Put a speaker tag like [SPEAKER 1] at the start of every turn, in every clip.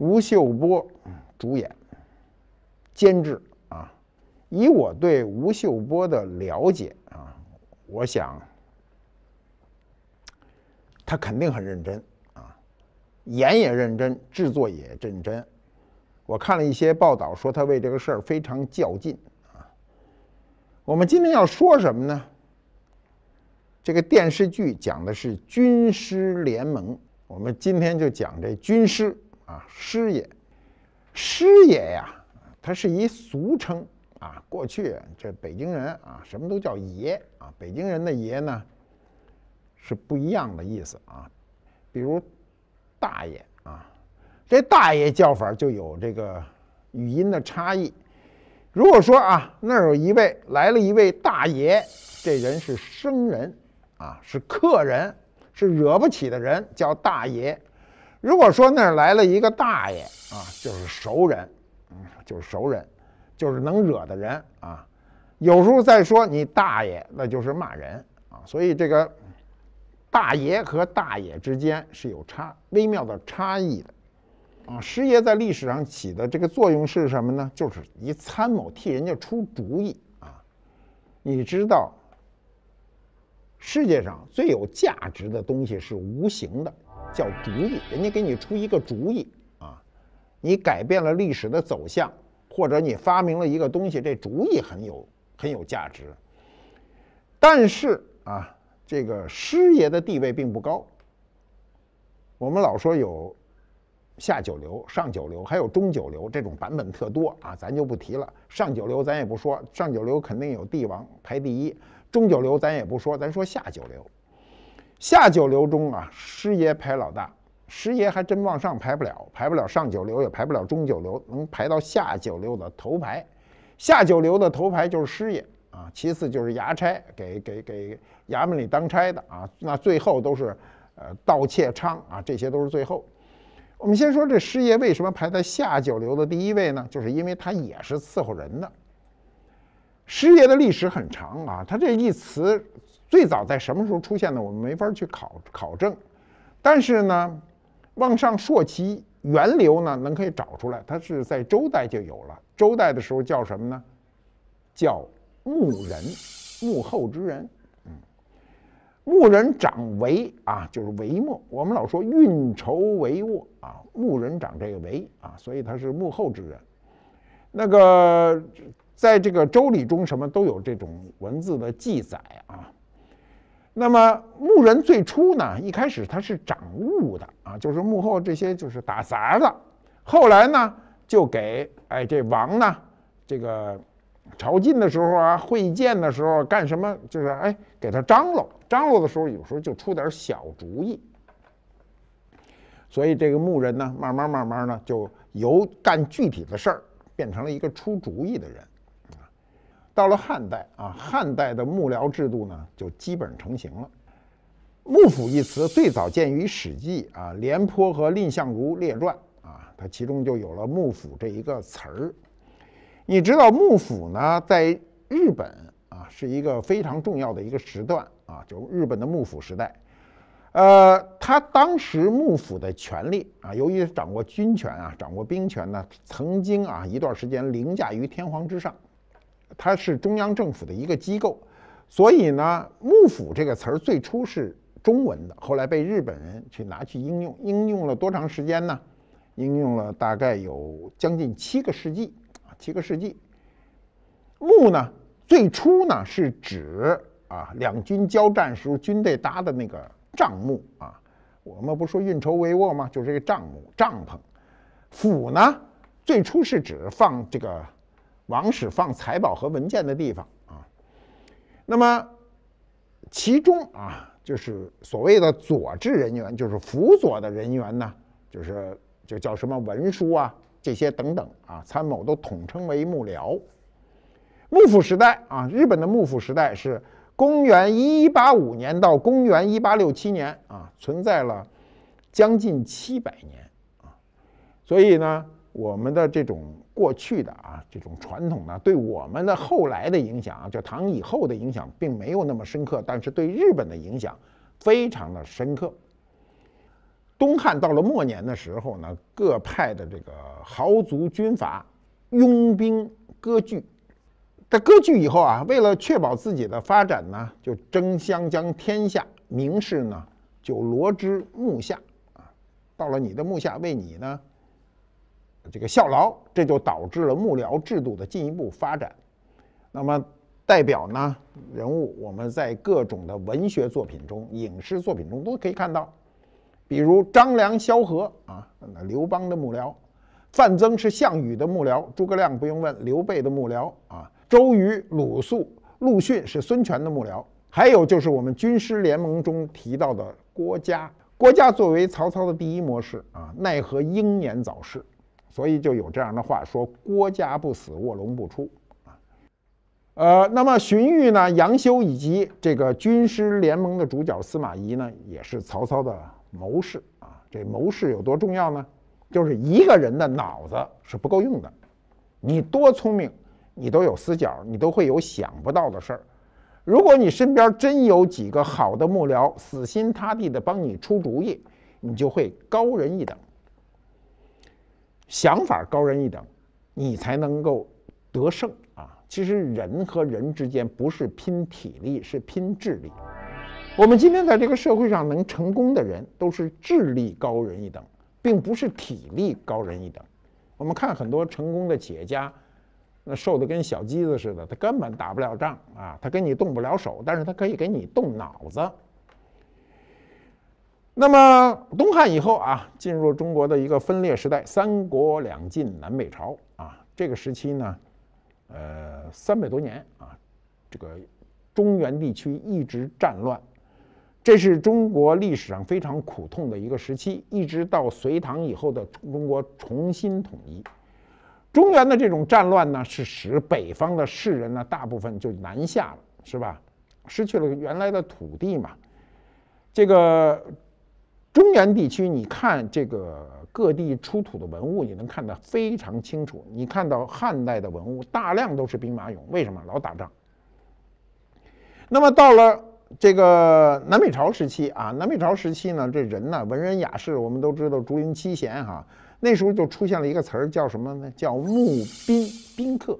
[SPEAKER 1] 吴秀波主演、监制啊，以我对吴秀波的了解啊，我想他肯定很认真啊，演也认真，制作也认真。我看了一些报道，说他为这个事儿非常较劲啊。我们今天要说什么呢？这个电视剧讲的是军师联盟，我们今天就讲这军师。啊，师爷，师爷呀，它是一俗称啊。过去这北京人啊，什么都叫爷啊。北京人的爷呢，是不一样的意思啊。比如大爷啊，这大爷叫法就有这个语音的差异。如果说啊，那儿有一位来了一位大爷，这人是生人啊，是客人，是惹不起的人，叫大爷。如果说那儿来了一个大爷啊，就是熟人，嗯，就是熟人，就是能惹的人啊。有时候再说你大爷，那就是骂人啊。所以这个大爷和大爷之间是有差微妙的差异的啊。师爷在历史上起的这个作用是什么呢？就是一参谋替人家出主意啊。你知道，世界上最有价值的东西是无形的。叫主意，人家给你出一个主意啊，你改变了历史的走向，或者你发明了一个东西，这主意很有很有价值。但是啊，这个师爷的地位并不高。我们老说有下九流、上九流，还有中九流，这种版本特多啊，咱就不提了。上九流咱也不说，上九流肯定有帝王排第一，中九流咱也不说，咱说下九流。下九流中啊，师爷排老大，师爷还真往上排不了，排不了上九流，也排不了中九流，能排到下九流的头牌。下九流的头牌就是师爷啊，其次就是衙差，给给给衙门里当差的啊，那最后都是，呃盗窃娼啊，这些都是最后。我们先说这师爷为什么排在下九流的第一位呢？就是因为他也是伺候人的。师爷的历史很长啊，他这一词最早在什么时候出现的，我们没法去考考证。但是呢，往上溯其源流呢，能可以找出来，他是在周代就有了。周代的时候叫什么呢？叫幕人，幕后之人。嗯，幕人掌帷啊，就是帷幕。我们老说运筹帷幄啊，幕人掌这个帷啊，所以他是幕后之人。那个。在这个《周礼》中，什么都有这种文字的记载啊。那么牧人最初呢，一开始他是掌物的啊，就是幕后这些就是打杂的。后来呢，就给哎这王呢，这个朝觐的时候啊，会见的时候干什么，就是哎给他张罗，张罗的时候有时候就出点小主意。所以这个牧人呢，慢慢慢慢呢，就由干具体的事儿，变成了一个出主意的人。到了汉代啊，汉代的幕僚制度呢就基本成型了。幕府一词最早见于《史记》啊，《廉颇和蔺相如列传》啊，它其中就有了幕府这一个词儿。你知道幕府呢，在日本啊是一个非常重要的一个时段啊，就日本的幕府时代。呃，他当时幕府的权力啊，由于掌握军权啊，掌握兵权呢，曾经啊一段时间凌驾于天皇之上。它是中央政府的一个机构，所以呢，“幕府”这个词儿最初是中文的，后来被日本人去拿去应用。应用了多长时间呢？应用了大概有将近七个世纪啊，七个世纪。幕呢，最初呢是指啊，两军交战时候军队搭的那个帐幕啊。我们不说运筹帷幄吗？就是这个帐幕、帐篷。府呢，最初是指放这个。王室放财宝和文件的地方啊，那么其中啊，就是所谓的佐治人员，就是辅佐的人员呢，就是就叫什么文书啊，这些等等啊，参谋都统称为幕僚。幕府时代啊，日本的幕府时代是公元一八五年到公元一八六七年啊，存在了将近七百年啊，所以呢，我们的这种。过去的啊，这种传统呢，对我们的后来的影响，啊，就唐以后的影响，并没有那么深刻，但是对日本的影响非常的深刻。东汉到了末年的时候呢，各派的这个豪族军阀拥兵割据，在割据以后啊，为了确保自己的发展呢，就争相将天下名士呢，就罗织幕下啊，到了你的幕下，为你呢。这个效劳，这就导致了幕僚制度的进一步发展。那么代表呢人物，我们在各种的文学作品中、影视作品中都可以看到，比如张良、萧何啊，刘邦的幕僚；范增是项羽的幕僚；诸葛亮不用问，刘备的幕僚啊；周瑜、鲁肃、陆逊是孙权的幕僚。还有就是我们军师联盟中提到的郭嘉，郭嘉作为曹操的第一谋士啊，奈何英年早逝。所以就有这样的话说：郭嘉不死，卧龙不出。啊，呃，那么荀彧呢、杨修以及这个军师联盟的主角司马懿呢，也是曹操的谋士啊。这谋士有多重要呢？就是一个人的脑子是不够用的，你多聪明，你都有死角，你都会有想不到的事儿。如果你身边真有几个好的幕僚，死心塌地的帮你出主意，你就会高人一等。想法高人一等，你才能够得胜啊！其实人和人之间不是拼体力，是拼智力。我们今天在这个社会上能成功的人，都是智力高人一等，并不是体力高人一等。我们看很多成功的企业家，那瘦的跟小鸡子似的，他根本打不了仗啊，他跟你动不了手，但是他可以给你动脑子。那么，东汉以后啊，进入中国的一个分裂时代——三国、两晋、南北朝啊。这个时期呢，呃，三百多年啊，这个中原地区一直战乱，这是中国历史上非常苦痛的一个时期。一直到隋唐以后的中国重新统一，中原的这种战乱呢，是使北方的士人呢，大部分就南下了，是吧？失去了原来的土地嘛，这个。中原地区，你看这个各地出土的文物，你能看得非常清楚。你看到汉代的文物，大量都是兵马俑，为什么老打仗？那么到了这个南北朝时期啊，南北朝时期呢，这人呢，文人雅士，我们都知道竹林七贤哈。那时候就出现了一个词儿叫什么呢？叫募宾宾客。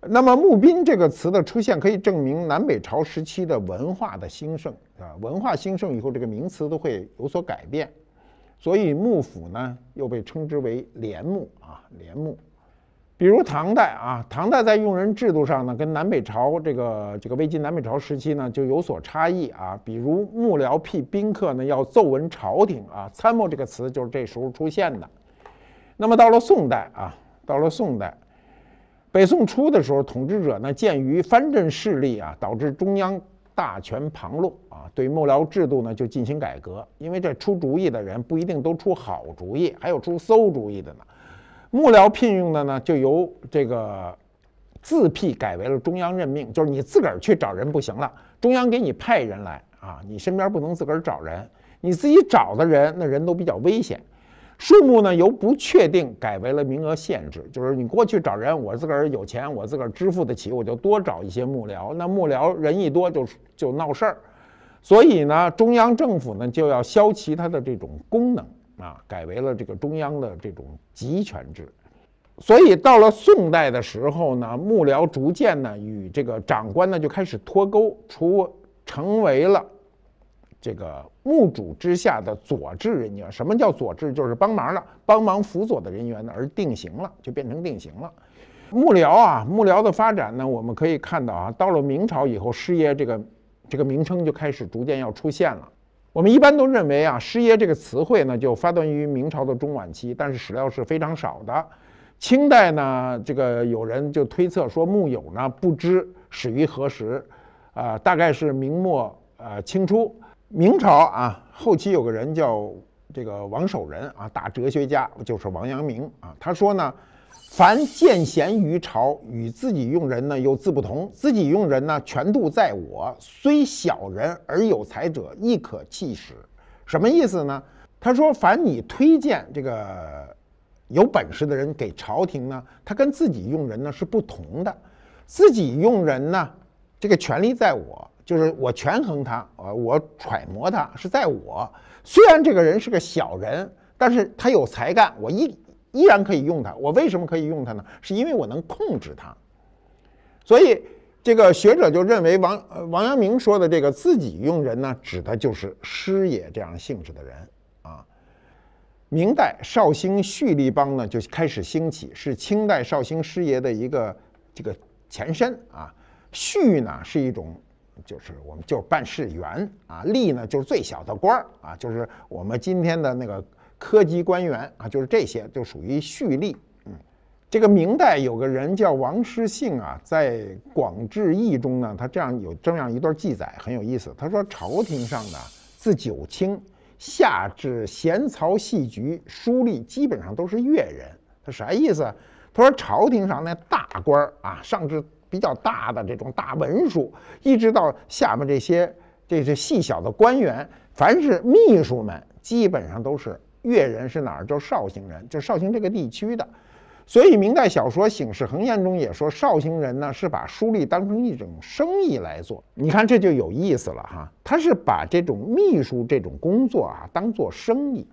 [SPEAKER 1] 那么募宾这个词的出现，可以证明南北朝时期的文化的兴盛啊。文化兴盛以后，这个名词都会有所改变，所以幕府呢又被称之为帘幕啊，帘幕。比如唐代啊，唐代在用人制度上呢，跟南北朝这个这个魏晋南北朝时期呢就有所差异啊。比如幕僚、辟宾客呢要奏闻朝廷啊，参谋这个词就是这时候出现的。那么到了宋代啊，到了宋代。北宋初的时候，统治者呢，鉴于藩镇势力啊，导致中央大权旁落啊，对幕僚制度呢就进行改革。因为这出主意的人不一定都出好主意，还有出馊主意的呢。幕僚聘用的呢，就由这个自辟改为了中央任命，就是你自个儿去找人不行了，中央给你派人来啊，你身边不能自个儿找人，你自己找的人那人都比较危险。数目呢由不确定改为了名额限制，就是你过去找人，我自个儿有钱，我自个儿支付得起，我就多找一些幕僚。那幕僚人一多就就闹事儿，所以呢，中央政府呢就要消其它的这种功能啊，改为了这个中央的这种集权制。所以到了宋代的时候呢，幕僚逐渐呢与这个长官呢就开始脱钩，除成为了。这个墓主之下的佐治人员，什么叫佐治？就是帮忙的、帮忙辅佐的人员呢，而定型了，就变成定型了。幕僚啊，幕僚的发展呢，我们可以看到啊，到了明朝以后，师爷这个这个名称就开始逐渐要出现了。我们一般都认为啊，师爷这个词汇呢，就发端于明朝的中晚期，但是史料是非常少的。清代呢，这个有人就推测说，墓友呢，不知始于何时，啊，大概是明末呃清初。明朝啊，后期有个人叫这个王守仁啊，大哲学家就是王阳明啊。他说呢，凡荐贤于朝与自己用人呢又自不同。自己用人呢，权度在我，虽小人而有才者，亦可弃使。什么意思呢？他说，凡你推荐这个有本事的人给朝廷呢，他跟自己用人呢是不同的。自己用人呢，这个权力在我。就是我权衡他，啊，我揣摩他是在我。虽然这个人是个小人，但是他有才干，我依依然可以用他。我为什么可以用他呢？是因为我能控制他。所以这个学者就认为王王阳明说的这个自己用人呢，指的就是师爷这样性质的人啊。明代绍兴蓄力帮呢就开始兴起，是清代绍兴师爷的一个这个前身啊。蓄呢是一种。就是我们就是办事员啊，吏呢就是最小的官儿啊，就是我们今天的那个科级官员啊，就是这些就属于胥吏。嗯，这个明代有个人叫王士性啊，在《广志义》中呢，他这样有这样一段记载，很有意思。他说，朝廷上呢，自九卿下至闲曹细局书吏，基本上都是越人。他啥意思？他说，朝廷上那大官儿啊，上至比较大的这种大文书，一直到下面这些这些细小的官员，凡是秘书们，基本上都是越人，是哪儿？就绍兴人，就绍兴这个地区的。所以明代小说《醒世恒言》中也说，绍兴人呢是把书立当成一种生意来做。你看这就有意思了哈，他是把这种秘书这种工作啊当做生意，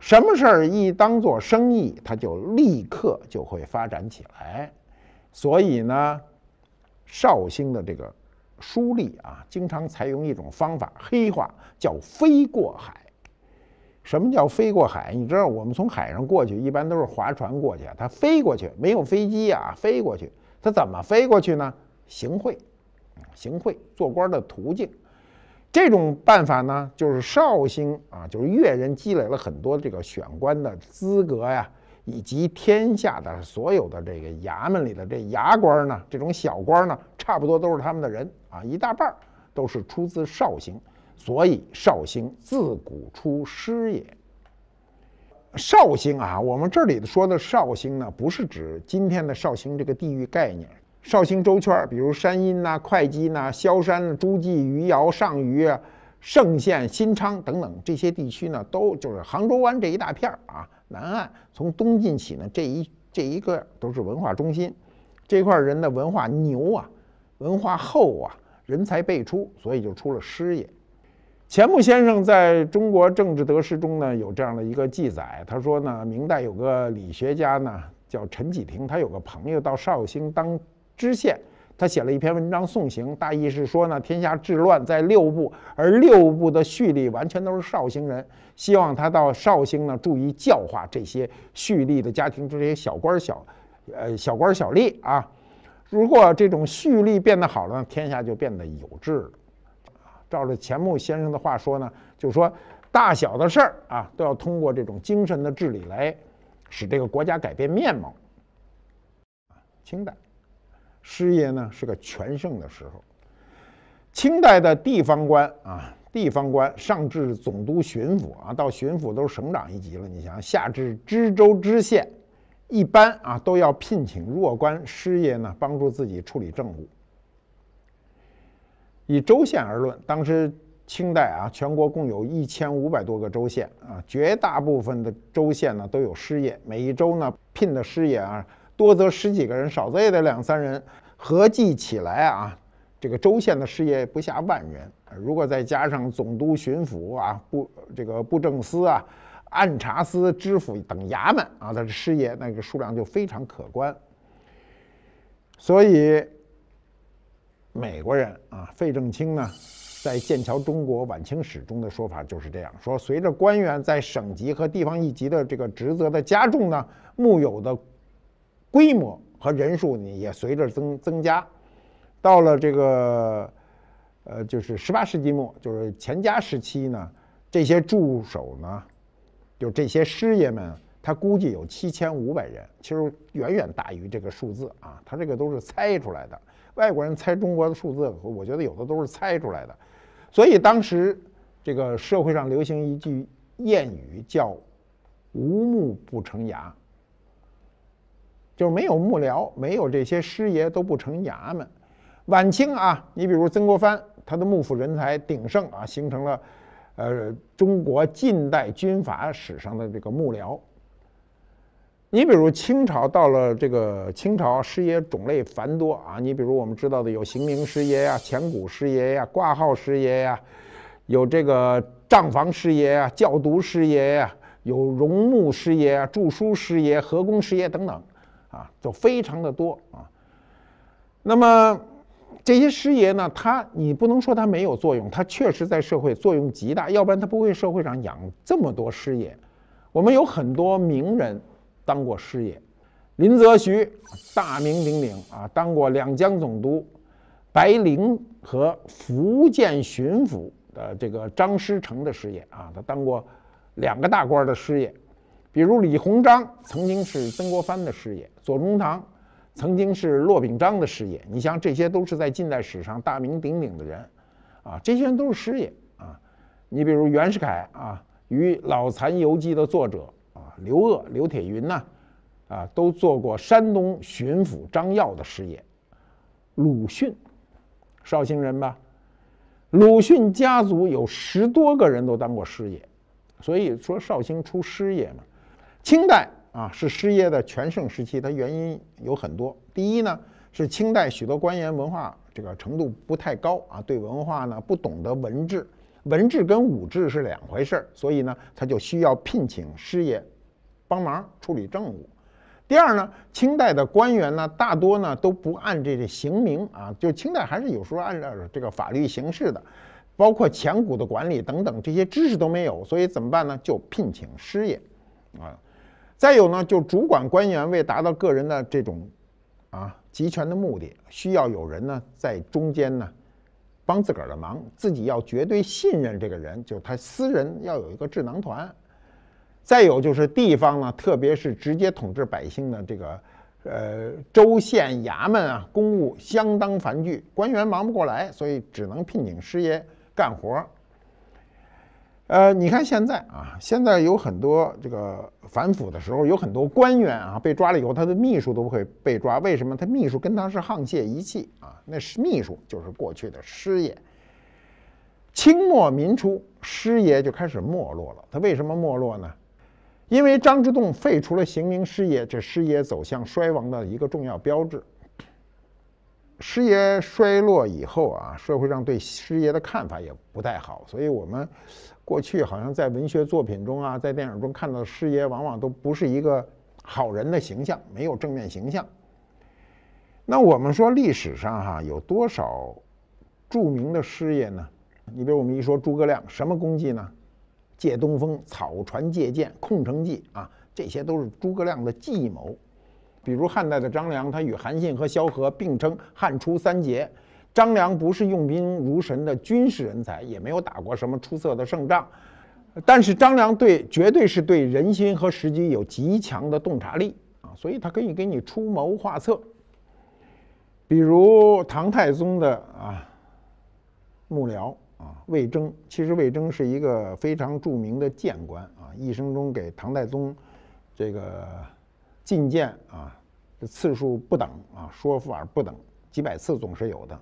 [SPEAKER 1] 什么事儿一当做生意，他就立刻就会发展起来。所以呢，绍兴的这个书吏啊，经常采用一种方法，黑话叫“飞过海”。什么叫“飞过海”？你知道，我们从海上过去，一般都是划船过去。他飞过去，没有飞机啊，飞过去。他怎么飞过去呢？行贿，行贿做官的途径。这种办法呢，就是绍兴啊，就是越人积累了很多这个选官的资格呀。以及天下的所有的这个衙门里的这衙官呢，这种小官呢，差不多都是他们的人啊，一大半儿都是出自绍兴，所以绍兴自古出诗也。绍兴啊，我们这里的说的绍兴呢，不是指今天的绍兴这个地域概念，绍兴周圈，比如山阴呐、会稽呐、萧山、诸暨、余姚、上虞啊、嵊县、新昌等等这些地区呢，都就是杭州湾这一大片儿啊。南岸从东晋起呢，这一这一个都是文化中心，这块人的文化牛啊，文化厚啊，人才辈出，所以就出了师爷。钱穆先生在中国政治得失中呢有这样的一个记载，他说呢，明代有个理学家呢叫陈乞廷，他有个朋友到绍兴当知县。他写了一篇文章送行，大意是说呢，天下治乱在六部，而六部的蓄力完全都是绍兴人，希望他到绍兴呢，注意教化这些蓄力的家庭，这些小官小，呃，小官小吏啊。如果这种蓄力变得好了，天下就变得有治了。照着钱穆先生的话说呢，就说大小的事儿啊，都要通过这种精神的治理来使这个国家改变面貌。清代。师爷呢是个全盛的时候。清代的地方官啊，地方官上至总督、巡抚啊，到巡抚都是省长一级了。你想下至知州、知县，一般啊都要聘请弱官师爷呢，帮助自己处理政务。以州县而论，当时清代啊，全国共有一千五百多个州县啊，绝大部分的州县呢都有师爷。每一州呢聘的师爷啊。多则十几个人，少则也得两三人，合计起来啊，这个州县的事业不下万人。如果再加上总督、巡抚啊、布这个布政司啊、按察司、知府等衙门啊他的事业，那个数量就非常可观。所以，美国人啊，费正清呢，在《剑桥中国晚清史》中的说法就是这样说：随着官员在省级和地方一级的这个职责的加重呢，木有的。规模和人数呢也随着增增加，到了这个，呃，就是十八世纪末，就是钱家时期呢，这些助手呢，就这些师爷们，他估计有七千五百人，其实远远大于这个数字啊，他这个都是猜出来的。外国人猜中国的数字，我觉得有的都是猜出来的。所以当时这个社会上流行一句谚语，叫“无木不成牙”。就是没有幕僚，没有这些师爷都不成衙门。晚清啊，你比如曾国藩，他的幕府人才鼎盛啊，形成了呃中国近代军阀史上的这个幕僚。你比如清朝到了这个清朝，师爷种类繁多啊。你比如我们知道的有刑名师爷呀、钱谷师爷呀、挂号师爷呀，有这个账房师爷啊、教读师爷呀，有荣目师爷啊、著书师爷、和工师爷等等。啊，就非常的多啊。那么这些师爷呢，他你不能说他没有作用，他确实在社会作用极大，要不然他不会社会上养这么多师爷。我们有很多名人当过师爷，林则徐大名鼎鼎啊，当过两江总督、白灵和福建巡抚的这个张师成的师爷啊，他当过两个大官的师爷。比如李鸿章曾经是曾国藩的师爷，左宗棠曾经是骆秉章的师爷。你像这些，都是在近代史上大名鼎鼎的人，啊，这些人都是师爷啊。你比如袁世凯啊，与《老残游记》的作者啊刘鹗、刘铁云呢，啊，都做过山东巡抚张耀的师爷。鲁迅，绍兴人吧？鲁迅家族有十多个人都当过师爷，所以说绍兴出师爷嘛。清代啊是师爷的全盛时期，它原因有很多。第一呢，是清代许多官员文化这个程度不太高啊，对文化呢不懂得文治，文治跟武治是两回事儿，所以呢他就需要聘请师爷帮忙处理政务。第二呢，清代的官员呢大多呢都不按这个刑名啊，就清代还是有时候按照这个法律形式的，包括钱谷的管理等等这些知识都没有，所以怎么办呢？就聘请师爷啊。再有呢，就主管官员为达到个人的这种啊集权的目的，需要有人呢在中间呢帮自个儿的忙，自己要绝对信任这个人，就他私人要有一个智囊团。再有就是地方呢，特别是直接统治百姓的这个呃州县衙门啊，公务相当繁剧，官员忙不过来，所以只能聘请师爷干活。呃，你看现在啊，现在有很多这个反腐的时候，有很多官员啊被抓了以后，他的秘书都会被抓。为什么？他秘书跟他是沆瀣一气啊。那是秘书就是过去的师爷。清末民初，师爷就开始没落了。他为什么没落呢？因为张之洞废除了行名师爷，这师爷走向衰亡的一个重要标志。师爷衰落以后啊，社会上对师爷的看法也不太好，所以我们。过去好像在文学作品中啊，在电影中看到的师爷往往都不是一个好人的形象，没有正面形象。那我们说历史上哈有多少著名的师爷呢？你比如我们一说诸葛亮，什么功绩呢？借东风、草船借箭、空城计啊，这些都是诸葛亮的计谋。比如汉代的张良，他与韩信和萧何并称汉初三杰。张良不是用兵如神的军事人才，也没有打过什么出色的胜仗，但是张良对绝对是对人心和时机有极强的洞察力啊，所以他可以给你出谋划策。比如唐太宗的啊幕僚啊魏征，其实魏征是一个非常著名的谏官啊，一生中给唐太宗这个进谏啊的次数不等啊，说法不等，几百次总是有的。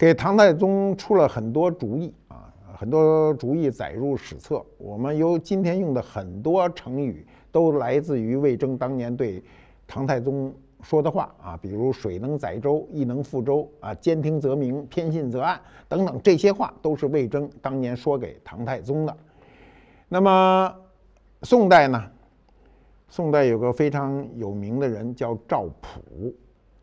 [SPEAKER 1] 给唐太宗出了很多主意啊，很多主意载入史册。我们由今天用的很多成语都来自于魏征当年对唐太宗说的话啊，比如“水能载舟，亦能覆舟”啊，“兼听则明，偏信则暗”等等，这些话都是魏征当年说给唐太宗的。那么，宋代呢？宋代有个非常有名的人叫赵普。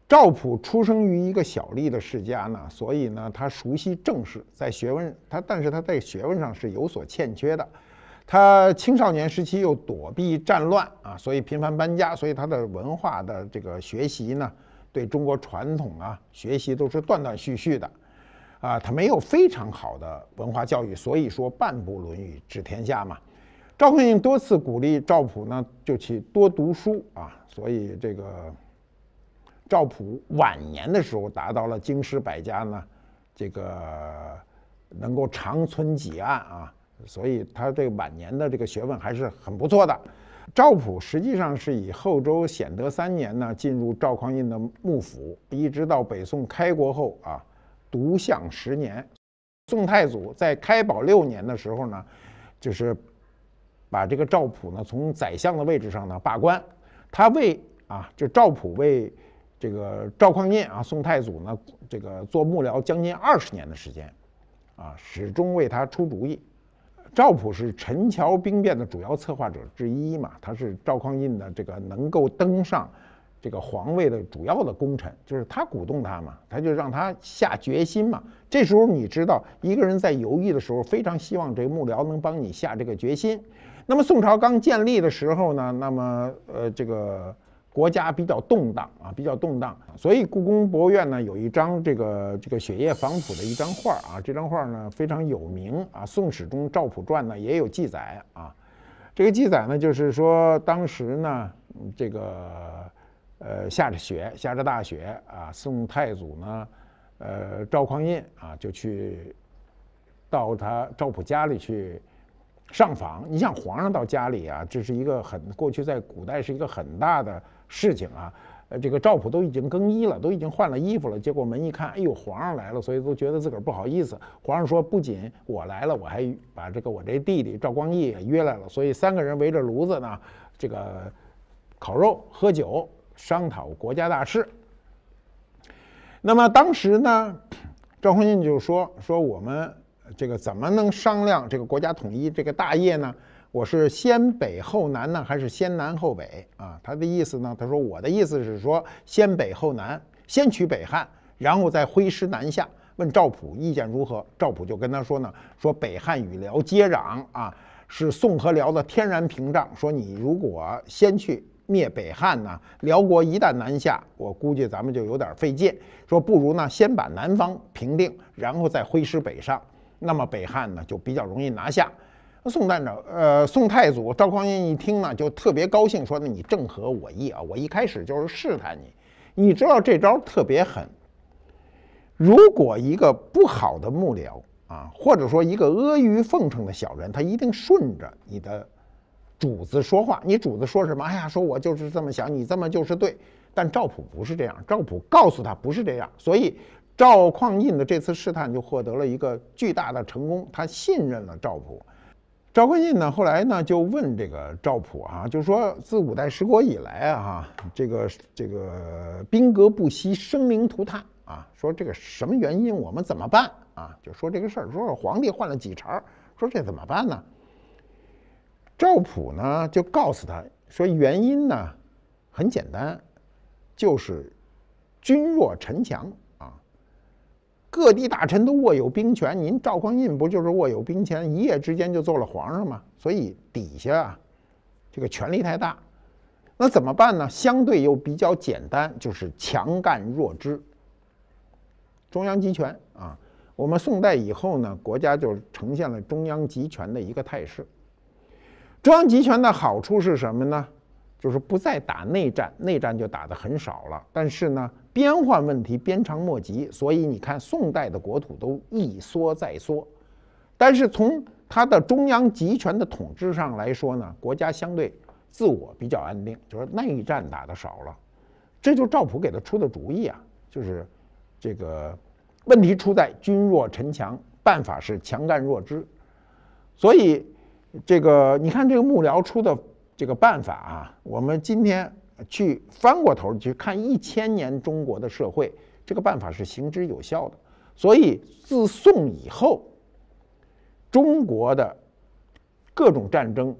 [SPEAKER 1] 赵普出生于一个小吏的世家呢，所以呢，他熟悉政事，在学问他，但是他在学问上是有所欠缺的。他青少年时期又躲避战乱啊，所以频繁搬家，所以他的文化的这个学习呢，对中国传统啊学习都是断断续续的，啊，他没有非常好的文化教育，所以说半部《论语》治天下嘛。赵匡胤多次鼓励赵普呢，就去多读书啊，所以这个。赵普晚年的时候达到了京师百家呢，这个能够长存几案啊，所以他这晚年的这个学问还是很不错的。赵普实际上是以后周显德三年呢进入赵匡胤的幕府，一直到北宋开国后啊，独相十年。宋太祖在开宝六年的时候呢，就是把这个赵普呢从宰相的位置上呢罢官，他为啊就赵普为。这个赵匡胤啊，宋太祖呢，这个做幕僚将近二十年的时间，啊，始终为他出主意。赵普是陈桥兵变的主要策划者之一嘛，他是赵匡胤的这个能够登上这个皇位的主要的功臣，就是他鼓动他嘛，他就让他下决心嘛。这时候你知道，一个人在犹豫的时候，非常希望这个幕僚能帮你下这个决心。那么宋朝刚建立的时候呢，那么呃这个。国家比较动荡啊，比较动荡，所以故宫博物院呢有一张这个这个雪夜访普的一张画啊，这张画呢非常有名啊，《宋史》中赵普传呢也有记载啊，这个记载呢就是说当时呢这个呃下着雪，下着大雪啊，宋太祖呢呃赵匡胤啊就去到他赵普家里去。上访，你像皇上到家里啊，这是一个很过去在古代是一个很大的事情啊。呃，这个赵普都已经更衣了，都已经换了衣服了。结果门一看，哎呦，皇上来了，所以都觉得自个儿不好意思。皇上说，不仅我来了，我还把这个我这弟弟赵光义也约来了，所以三个人围着炉子呢，这个烤肉、喝酒、商讨国家大事。那么当时呢，赵匡胤就说说我们。这个怎么能商量这个国家统一这个大业呢？我是先北后南呢，还是先南后北啊？他的意思呢？他说我的意思是说先北后南，先取北汉，然后再挥师南下。问赵普意见如何？赵普就跟他说呢，说北汉与辽接壤啊，是宋和辽的天然屏障。说你如果先去灭北汉呢，辽国一旦南下，我估计咱们就有点费劲。说不如呢，先把南方平定，然后再挥师北上。那么北汉呢，就比较容易拿下。宋代呢，呃，宋太祖赵匡胤一听呢，就特别高兴，说：“那你正合我意啊！我一开始就是试探你，你知道这招特别狠。如果一个不好的幕僚啊，或者说一个阿谀奉承的小人，他一定顺着你的主子说话，你主子说什么，哎呀，说我就是这么想，你这么就是对。但赵普不是这样，赵普告诉他不是这样，所以。”赵匡胤的这次试探就获得了一个巨大的成功，他信任了赵普。赵匡胤呢，后来呢就问这个赵普啊，就说自五代十国以来啊，这个这个兵革不息，生灵涂炭啊，说这个什么原因，我们怎么办啊？就说这个事儿，说皇帝换了几茬，说这怎么办呢？赵普呢就告诉他说，原因呢很简单，就是君弱臣强。各地大臣都握有兵权，您赵匡胤不就是握有兵权，一夜之间就做了皇上吗？所以底下啊，这个权力太大，那怎么办呢？相对又比较简单，就是强干弱支，中央集权啊。我们宋代以后呢，国家就呈现了中央集权的一个态势。中央集权的好处是什么呢？就是不再打内战，内战就打的很少了。但是呢？边患问题鞭长莫及，所以你看宋代的国土都一缩再缩，但是从他的中央集权的统治上来说呢，国家相对自我比较安定，就是内战打的少了。这就赵普给他出的主意啊，就是这个问题出在君弱臣强，办法是强干弱支。所以这个你看这个幕僚出的这个办法啊，我们今天。去翻过头去看一千年中国的社会，这个办法是行之有效的。所以自宋以后，中国的各种战争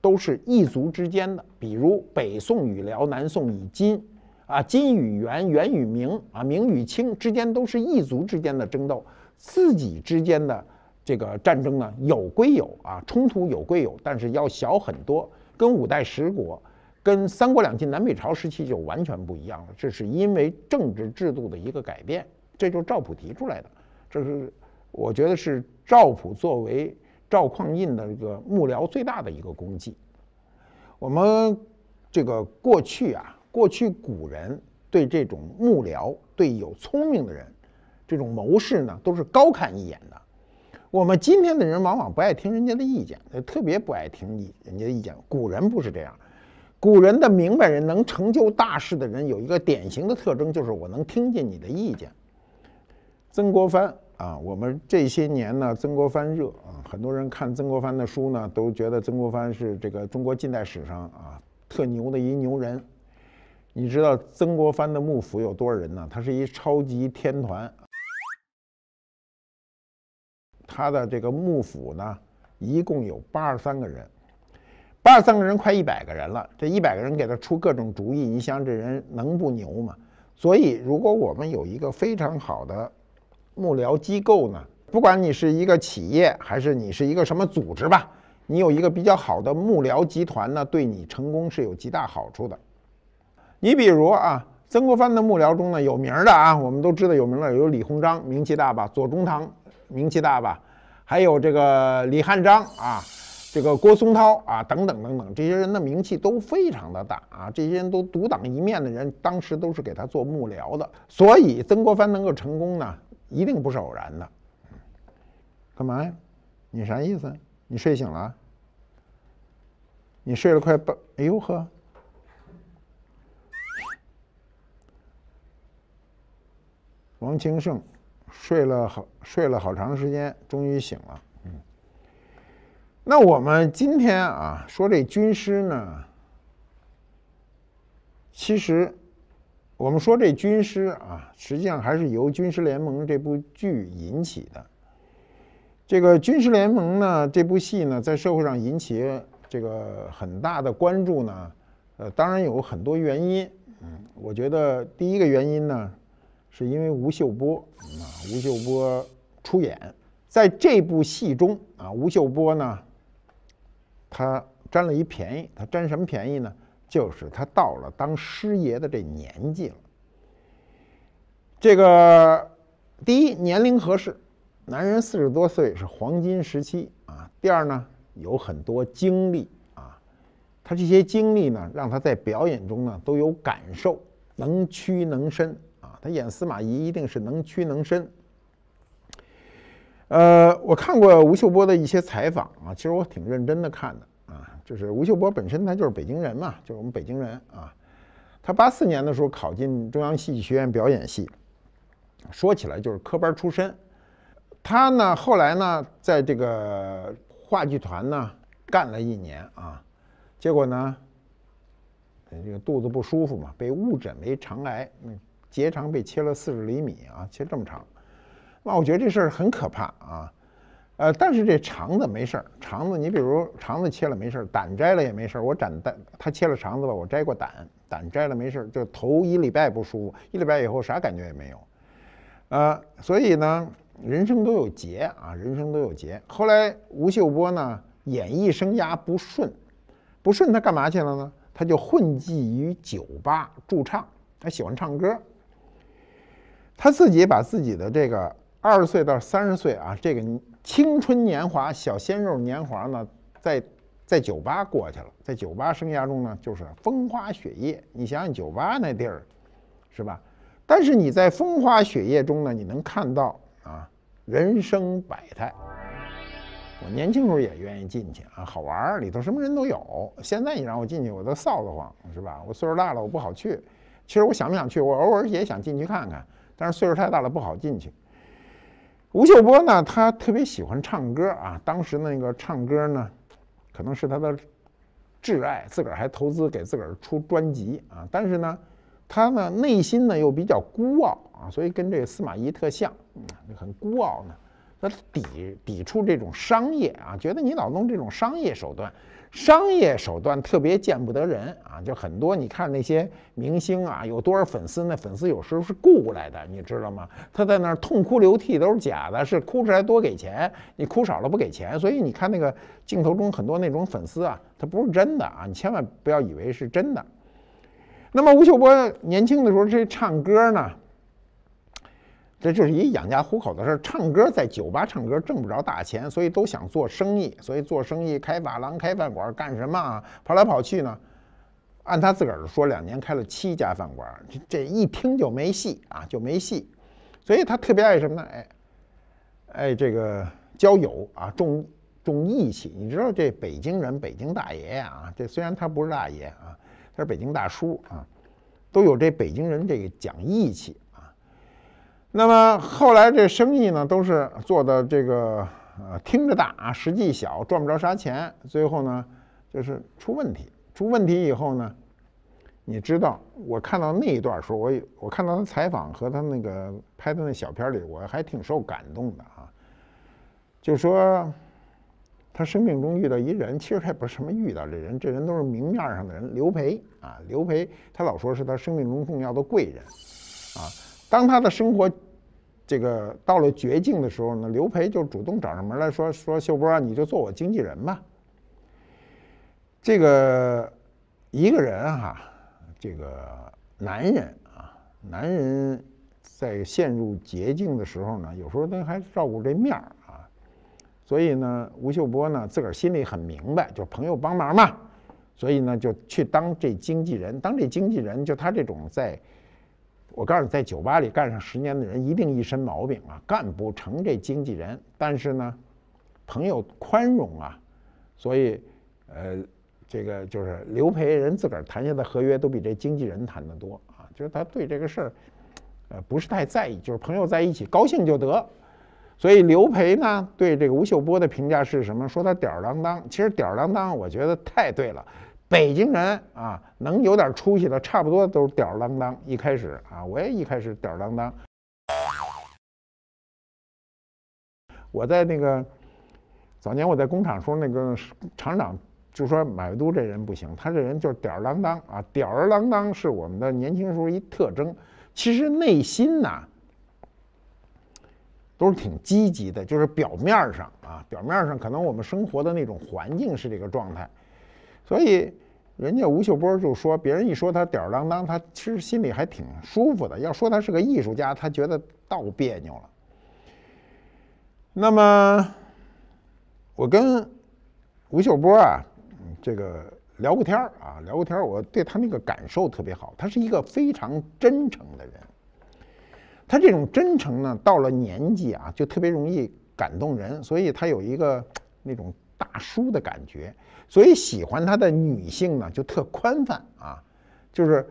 [SPEAKER 1] 都是异族之间的，比如北宋与辽、南宋与金、啊金与元、元与明、啊明与清之间都是异族之间的争斗。自己之间的这个战争呢，有归有啊，冲突有归有，但是要小很多。跟五代十国。跟三国两晋南北朝时期就完全不一样了，这是因为政治制度的一个改变。这就是赵普提出来的，这是我觉得是赵普作为赵匡胤的这个幕僚最大的一个功绩。我们这个过去啊，过去古人对这种幕僚、对有聪明的人、这种谋士呢，都是高看一眼的。我们今天的人往往不爱听人家的意见，特别不爱听人家的意见。古人不是这样。古人的明白人，能成就大事的人，有一个典型的特征，就是我能听见你的意见。曾国藩啊，我们这些年呢，曾国藩热啊，很多人看曾国藩的书呢，都觉得曾国藩是这个中国近代史上啊特牛的一牛人。你知道曾国藩的幕府有多少人呢？他是一超级天团，他的这个幕府呢，一共有八十三个人。八十三个人，快一百个人了。这一百个人给他出各种主意，你想这人能不牛吗？所以，如果我们有一个非常好的幕僚机构呢，不管你是一个企业，还是你是一个什么组织吧，你有一个比较好的幕僚集团呢，对你成功是有极大好处的。你比如啊，曾国藩的幕僚中呢，有名的啊，我们都知道有名的有李鸿章，名气大吧？左宗棠名气大吧？还有这个李汉章啊。这个郭松涛啊，等等等等，这些人的名气都非常的大啊，这些人都独当一面的人，当时都是给他做幕僚的，所以曾国藩能够成功呢，一定不是偶然的。干嘛呀？你啥意思？你睡醒了？你睡了快半？哎呦呵！王清盛睡了好睡了好长时间，终于醒了。那我们今天啊，说这军师呢，其实我们说这军师啊，实际上还是由《军师联盟》这部剧引起的。这个《军师联盟》呢，这部戏呢，在社会上引起这个很大的关注呢。呃，当然有很多原因。嗯，我觉得第一个原因呢，是因为吴秀波啊，吴秀波出演在这部戏中啊，吴秀波呢。他占了一便宜，他占什么便宜呢？就是他到了当师爷的这年纪了。这个第一年龄合适，男人四十多岁是黄金时期啊。第二呢，有很多经历啊，他这些经历呢，让他在表演中呢都有感受，能屈能伸啊。他演司马懿一定是能屈能伸。呃，我看过吴秀波的一些采访啊，其实我挺认真的看的啊。就是吴秀波本身他就是北京人嘛，就是我们北京人啊。他八四年的时候考进中央戏剧学院表演系，说起来就是科班出身。他呢后来呢在这个话剧团呢干了一年啊，结果呢这个肚子不舒服嘛，被误诊为肠癌，结肠被切了四十厘米啊，切这么长。那我觉得这事儿很可怕啊，呃，但是这肠子没事儿，肠子你比如肠子切了没事儿，胆摘了也没事儿。我斩胆，他切了肠子吧，我摘过胆，胆摘了没事儿，就头一礼拜不舒服，一礼拜以后啥感觉也没有。呃，所以呢，人生都有劫啊，人生都有劫。后来吴秀波呢，演艺生涯不顺，不顺他干嘛去了呢？他就混迹于酒吧驻唱，他喜欢唱歌，他自己把自己的这个。二十岁到三十岁啊，这个青春年华、小鲜肉年华呢，在在酒吧过去了。在酒吧生涯中呢，就是风花雪夜。你想想酒吧那地儿，是吧？但是你在风花雪月中呢，你能看到啊人生百态。我年轻时候也愿意进去啊，好玩儿，里头什么人都有。现在你让我进去，我都臊得慌，是吧？我岁数大了，我不好去。其实我想不想去，我偶尔也想进去看看，但是岁数太大了，不好进去。吴秀波呢，他特别喜欢唱歌啊。当时那个唱歌呢，可能是他的挚爱，自个儿还投资给自个儿出专辑啊。但是呢，他呢内心呢又比较孤傲啊，所以跟这个司马懿特像，很孤傲呢。他抵抵触这种商业啊，觉得你老弄这种商业手段。商业手段特别见不得人啊！就很多，你看那些明星啊，有多少粉丝？那粉丝有时候是雇来的，你知道吗？他在那儿痛哭流涕都是假的，是哭出来多给钱，你哭少了不给钱。所以你看那个镜头中很多那种粉丝啊，他不是真的啊，你千万不要以为是真的。那么吴秀波年轻的时候这唱歌呢？这就是一养家糊口的事儿。唱歌在酒吧唱歌挣不着大钱，所以都想做生意。所以做生意，开瓦廊，开饭馆，干什么？啊？跑来跑去呢？按他自个儿的说，两年开了七家饭馆。这这一听就没戏啊，就没戏。所以他特别爱什么呢？哎，哎，这个交友啊，重重义气。你知道这北京人，北京大爷啊，这虽然他不是大爷啊，他是北京大叔啊，都有这北京人这个讲义气。那么后来这生意呢，都是做的这个呃听着大啊，实际小，赚不着啥钱。最后呢，就是出问题。出问题以后呢，你知道，我看到那一段时候，我我看到他采访和他那个拍的那小片儿里，我还挺受感动的啊。就说他生命中遇到一人，其实他也不是什么遇到这人，这人都是明面上的人。刘培啊，刘培，他老说是他生命中重要的贵人啊。当他的生活，这个到了绝境的时候呢，刘培就主动找上门来说：“说秀波，你就做我经纪人吧。”这个一个人哈，这个男人啊，男人在陷入绝境的时候呢，有时候他还照顾这面儿啊。所以呢，吴秀波呢自个儿心里很明白，就朋友帮忙嘛，所以呢就去当这经纪人。当这经纪人，就他这种在。我告诉你，在酒吧里干上十年的人，一定一身毛病啊，干不成这经纪人。但是呢，朋友宽容啊，所以呃，这个就是刘培人自个儿谈下的合约都比这经纪人谈的多啊，就是他对这个事儿，呃，不是太在意，就是朋友在一起高兴就得。所以刘培呢，对这个吴秀波的评价是什么？说他吊儿郎当，其实吊儿郎当，我觉得太对了。北京人啊，能有点出息的，差不多都是吊儿郎当。一开始啊，我也一开始吊儿郎当。我在那个早年我在工厂时候，那个厂长就说买都这人不行，他这人就是吊儿郎当啊。吊儿郎当是我们的年轻时候一特征，其实内心呐都是挺积极的，就是表面上啊，表面上可能我们生活的那种环境是这个状态，所以。人家吴秀波就说，别人一说他吊儿郎当，他其实心里还挺舒服的。要说他是个艺术家，他觉得倒别扭了。那么，我跟吴秀波啊，这个聊过天啊，聊过天我对他那个感受特别好。他是一个非常真诚的人，他这种真诚呢，到了年纪啊，就特别容易感动人，所以他有一个那种大叔的感觉。所以喜欢他的女性呢，就特宽泛啊，就是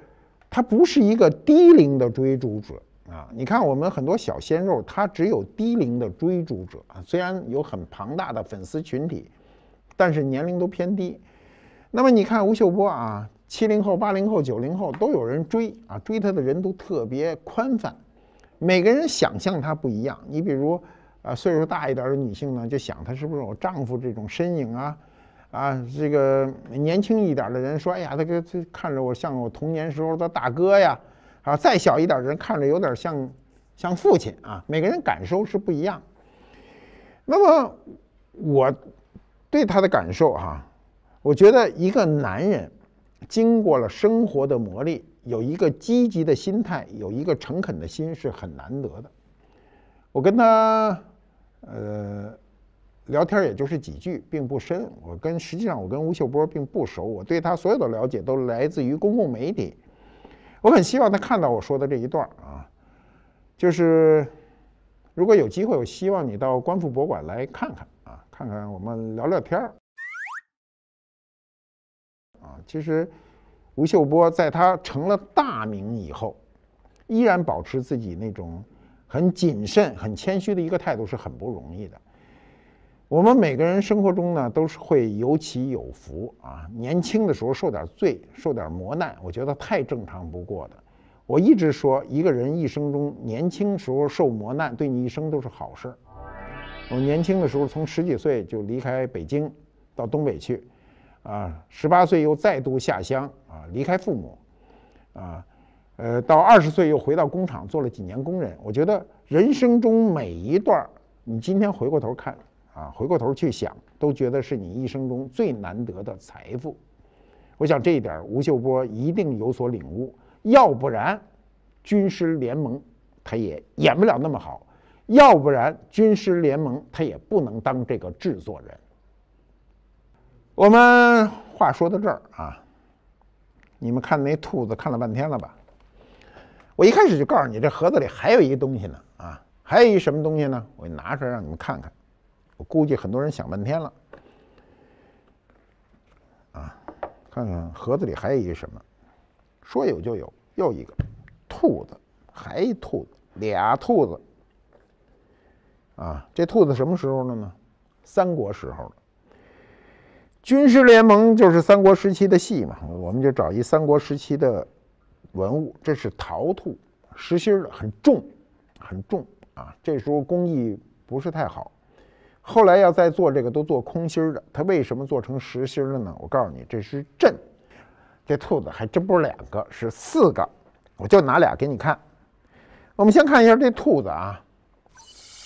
[SPEAKER 1] 他不是一个低龄的追逐者啊。你看我们很多小鲜肉，他只有低龄的追逐者啊，虽然有很庞大的粉丝群体，但是年龄都偏低。那么你看吴秀波啊，七零后、八零后、九零后都有人追啊，追他的人都特别宽泛，每个人想象他不一样。你比如啊，岁数大一点的女性呢，就想他是不是有丈夫这种身影啊。啊，这个年轻一点的人说：“哎呀，这个这看着我像我童年时候的大哥呀。”啊，再小一点的人看着有点像，像父亲啊。每个人感受是不一样。那么，我对他的感受哈，我觉得一个男人经过了生活的磨砺，有一个积极的心态，有一个诚恳的心是很难得的。我跟他，呃。聊天也就是几句，并不深。我跟实际上我跟吴秀波并不熟，我对他所有的了解都来自于公共媒体。我很希望他看到我说的这一段啊，就是如果有机会，我希望你到观复博物馆来看看啊，看看我们聊聊天啊，其实吴秀波在他成了大名以后，依然保持自己那种很谨慎、很谦虚的一个态度，是很不容易的。我们每个人生活中呢，都是会有起有伏啊。年轻的时候受点罪、受点磨难，我觉得太正常不过的。我一直说，一个人一生中年轻时候受磨难，对你一生都是好事儿。我年轻的时候，从十几岁就离开北京到东北去，啊，十八岁又再度下乡啊，离开父母，啊，呃，到二十岁又回到工厂做了几年工人。我觉得人生中每一段儿，你今天回过头看。啊，回过头去想，都觉得是你一生中最难得的财富。我想这一点，吴秀波一定有所领悟，要不然《军师联盟》他也演不了那么好，要不然《军师联盟》他也不能当这个制作人。我们话说到这儿啊，你们看那兔子看了半天了吧？我一开始就告诉你，这盒子里还有一个东西呢。啊，还有一什么东西呢？我拿出来让你们看看。估计很多人想半天了，啊，看看盒子里还有一个什么？说有就有，又一个兔子，还一兔子，俩兔子，啊，这兔子什么时候的呢？三国时候的。军事联盟就是三国时期的戏嘛，我们就找一三国时期的文物，这是陶兔，实心的，很重，很重啊。这时候工艺不是太好。后来要再做这个都做空心的，它为什么做成实心的呢？我告诉你，这是镇，这兔子还真不是两个，是四个。我就拿俩给你看。我们先看一下这兔子啊，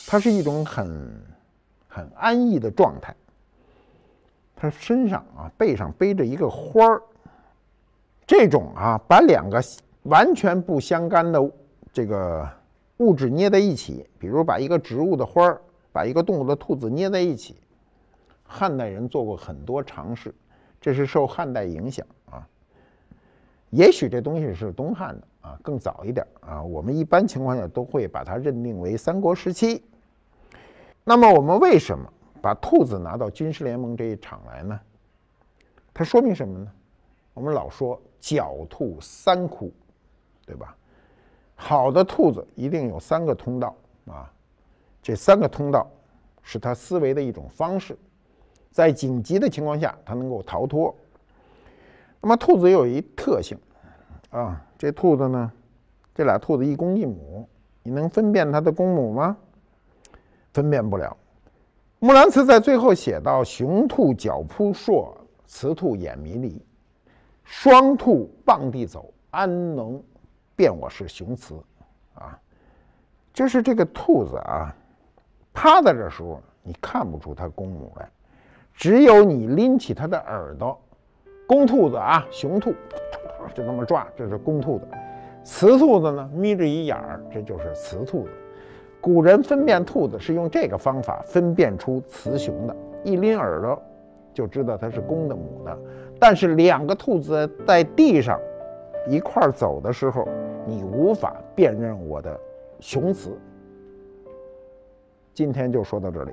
[SPEAKER 1] 它是一种很很安逸的状态。它身上啊背上背着一个花儿，这种啊把两个完全不相干的这个物质捏在一起，比如把一个植物的花儿。把一个动物的兔子捏在一起，汉代人做过很多尝试，这是受汉代影响啊。也许这东西是东汉的啊，更早一点啊。我们一般情况下都会把它认定为三国时期。那么我们为什么把兔子拿到军事联盟这一场来呢？它说明什么呢？我们老说狡兔三窟，对吧？好的兔子一定有三个通道啊。这三个通道是他思维的一种方式，在紧急的情况下，他能够逃脱。那么兔子有一特性，啊，这兔子呢，这俩兔子一公一母，你能分辨它的公母吗？分辨不了。《木兰辞》在最后写到：“雄兔脚扑朔，雌兔眼迷离，双兔傍地走，安能辨我是雄雌？”啊，就是这个兔子啊。趴在这时候，你看不出它公母来，只有你拎起它的耳朵，公兔子啊，雄兔就那么抓，这是公兔子，雌兔子呢眯着一眼儿，这就是雌兔子。古人分辨兔子是用这个方法分辨出雌雄的，一拎耳朵就知道它是公的母的。但是两个兔子在地上一块走的时候，你无法辨认我的雄雌。今天就说到这里。